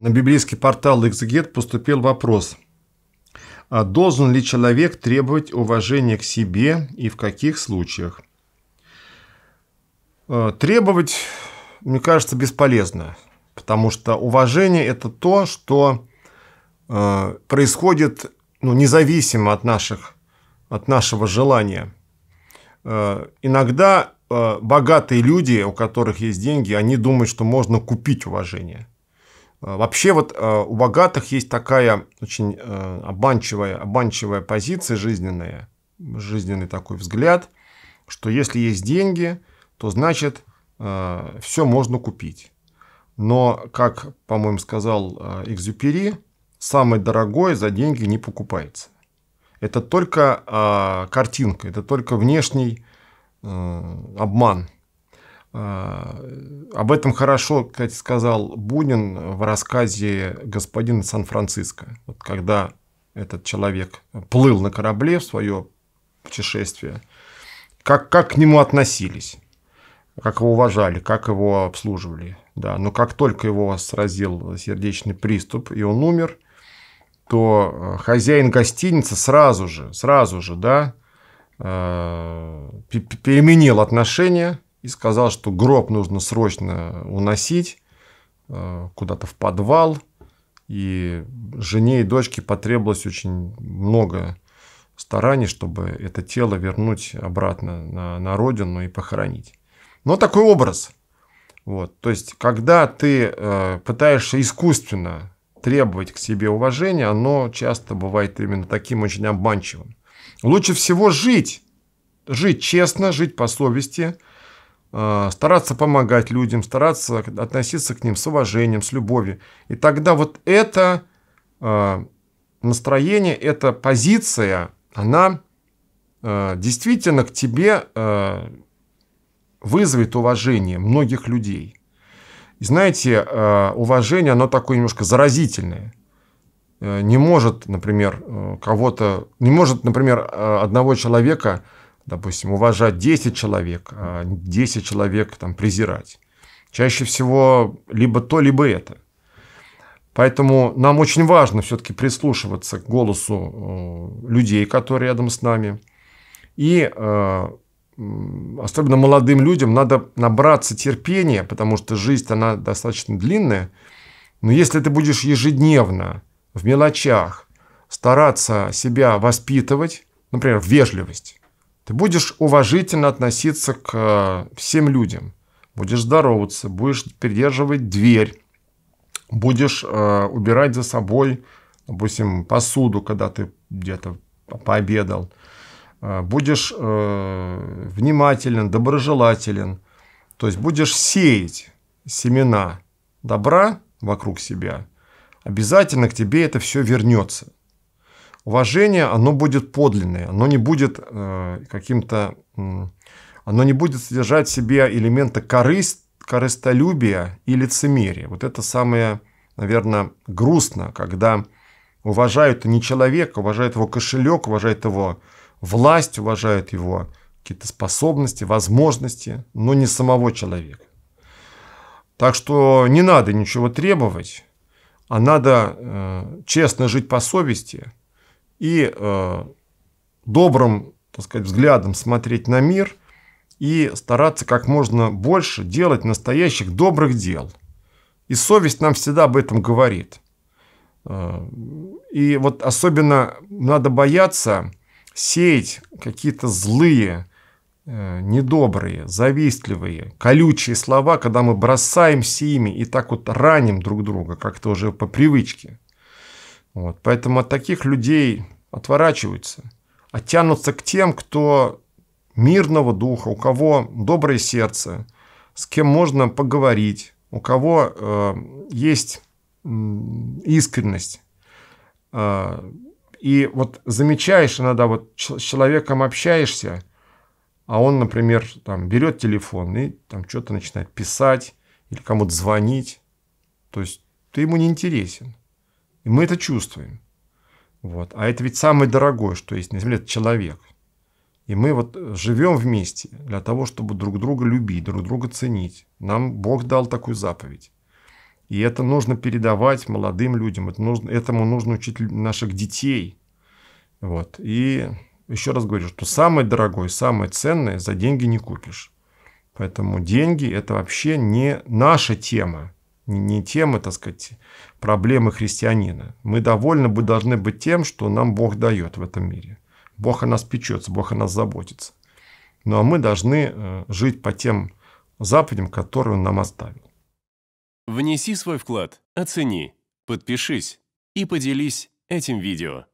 На библейский портал «Экзегет» поступил вопрос – а должен ли человек требовать уважения к себе и в каких случаях? А, требовать, мне кажется, бесполезно, потому что уважение – это то, что а, происходит ну, независимо от, наших, от нашего желания. А, иногда богатые люди, у которых есть деньги, они думают, что можно купить уважение – Э, вообще вот э, у богатых есть такая очень э, обманчивая, обманчивая позиция жизненная, жизненный такой взгляд, что если есть деньги, то значит все можно купить. Но, как, по-моему, сказал Экзюпери, самое дорогое за деньги не покупается. Это только картинка, это только внешний обман – а, об этом хорошо, кстати, сказал Бунин в рассказе господина Сан-Франциско. Вот когда этот человек плыл на корабле в свое путешествие, как, как к нему относились, как его уважали, как его обслуживали. Да. Но как только его сразил сердечный приступ, и он умер, то э, хозяин гостиницы сразу же, сразу же, да, э, переменил отношения – и сказал, что гроб нужно срочно уносить э, куда-то в подвал. И жене и дочке потребовалось очень много стараний, чтобы это тело вернуть обратно на, на родину и похоронить. Но такой образ. Вот. То есть, когда ты э, пытаешься искусственно требовать к себе уважения, оно часто бывает именно таким очень обманчивым. Лучше всего жить. Жить честно, жить по совести – Э, стараться помогать людям, стараться относиться к ним с уважением, с любовью. И тогда вот это э, настроение, эта позиция, она э, действительно к тебе вызовет уважение многих людей. И знаете, уважение, оно такое немножко заразительное. Не может, например, кого-то, не может, например, одного человека – допустим, уважать 10 человек, а 10 человек там презирать. Чаще всего либо то, либо это. Поэтому нам очень важно все-таки прислушиваться к голосу э, людей, которые рядом с нами. И э, особенно молодым людям надо набраться терпения, потому что жизнь она достаточно длинная. Но если ты будешь ежедневно в мелочах стараться себя воспитывать, например, в вежливость, ты будешь уважительно относиться к э, всем людям, будешь здороваться, будешь придерживать дверь, будешь э, убирать за собой, допустим, посуду, когда ты где-то пообедал, э, будешь э, внимателен, доброжелателен, то есть будешь сеять семена добра вокруг себя, обязательно к тебе это все вернется уважение, оно будет подлинное, оно не будет э, каким-то, э, оно не будет содержать в себе элемента корысть, корыстолюбия и лицемерия. Вот это самое, наверное, грустно, когда уважают не человека, уважают его кошелек, уважают его власть, уважают его какие-то способности, возможности, но не самого человека. Так что не надо ничего требовать, а надо э, честно жить по совести – и э, добрым, так сказать, взглядом смотреть на мир и стараться как можно больше делать настоящих добрых дел. И совесть нам всегда об этом говорит. Э, и вот особенно надо бояться сеять какие-то злые, э, недобрые, завистливые, колючие слова, когда мы бросаемся ими и так вот раним друг друга, как-то уже по привычке. Вот. Поэтому от таких людей отворачиваются, а тянутся к тем, кто мирного духа, у кого доброе сердце, с кем можно поговорить, у кого э, есть искренность. Э, и вот замечаешь иногда, вот с человеком общаешься, а он, например, там, берет телефон и там что-то начинает писать или кому-то звонить. То есть ты ему не интересен. И мы это чувствуем. Вот. А это ведь самое дорогое, что есть на Земле, это человек. И мы вот живем вместе для того, чтобы друг друга любить, друг друга ценить. Нам Бог дал такую заповедь. И это нужно передавать молодым людям, это нужно, этому нужно учить наших детей. Вот. И еще раз говорю, что самое дорогое, самое ценное за деньги не купишь. Поэтому деньги – это вообще не наша тема не темы, так сказать, проблемы христианина. Мы довольны бы должны быть тем, что нам Бог дает в этом мире. Бог о нас печется, Бог о нас заботится. Ну а мы должны э, жить по тем заповедям, которые Он нам оставил. Внеси свой вклад, оцени, подпишись и поделись этим видео.